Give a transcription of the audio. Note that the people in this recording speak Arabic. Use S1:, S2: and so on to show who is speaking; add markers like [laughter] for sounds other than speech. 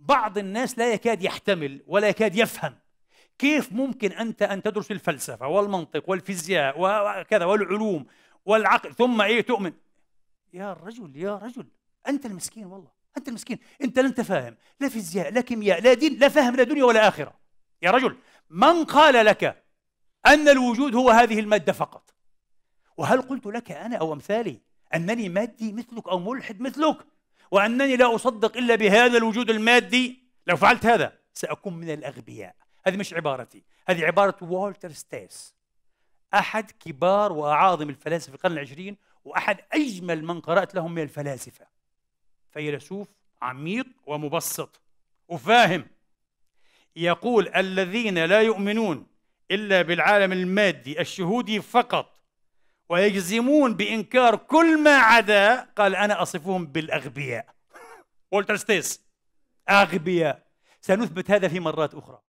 S1: بعض الناس لا يكاد يحتمل ولا يكاد يفهم كيف ممكن أنت أن تدرس الفلسفة والمنطق والفيزياء وكذا والعلوم والعقل ثم إيه تؤمن
S2: يا رجل يا
S1: رجل أنت المسكين والله أنت المسكين أنت لن تفهم لا فيزياء لا كيمياء لا دين لا فهم لا دنيا ولا آخرة يا رجل من قال لك أن الوجود هو هذه المادة فقط وهل قلت لك أنا أو أمثالي أنني مادي مثلك أو ملحد مثلك وأنني لا أصدق إلا بهذا الوجود المادي لو فعلت هذا سأكون من الأغبياء هذه مش عبارتي هذه عبارة والتر ستيس أحد كبار وأعاظم الفلاسفة القرن العشرين وأحد أجمل من قرأت لهم من الفلاسفة فيلسوف عميق ومبسط وفاهم يقول الذين لا يؤمنون إلا بالعالم المادي الشهودي فقط ويجزمون بإنكار كل ما عدا قال أنا أصفهم بالأغبياء وولتر [laughs] ستيس أغبياء سنثبت هذا في مرات أخرى